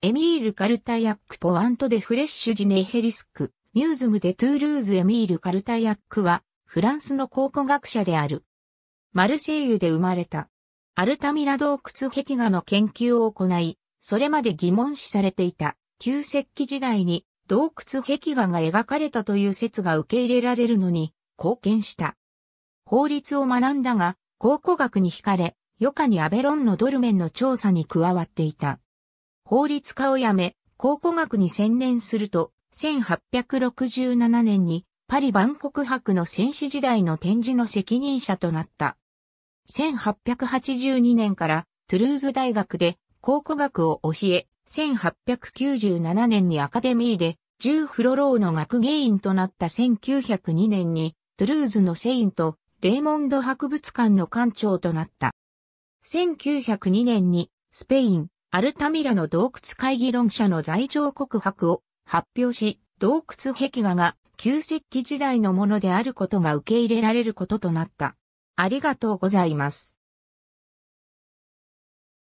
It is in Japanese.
エミール・カルタヤック・ポワント・デ・フレッシュ・ジネ・ヘリスク、ミューズム・デ・トゥールーズ・エミール・カルタヤックは、フランスの考古学者である。マルセイユで生まれた。アルタミラ洞窟壁画の研究を行い、それまで疑問視されていた、旧石器時代に洞窟壁画が描かれたという説が受け入れられるのに、貢献した。法律を学んだが、考古学に惹かれ、余暇にアベロンのドルメンの調査に加わっていた。法律家を辞め、考古学に専念すると、1867年にパリ万国博の戦士時代の展示の責任者となった。1882年からトゥルーズ大学で考古学を教え、1897年にアカデミーでジュー・フロローの学芸員となった1902年にトゥルーズのセインとレーモンド博物館の館長となった。1902年にスペイン、アルタミラの洞窟会議論者の罪状告白を発表し、洞窟壁画が旧石器時代のものであることが受け入れられることとなった。ありがとうございます。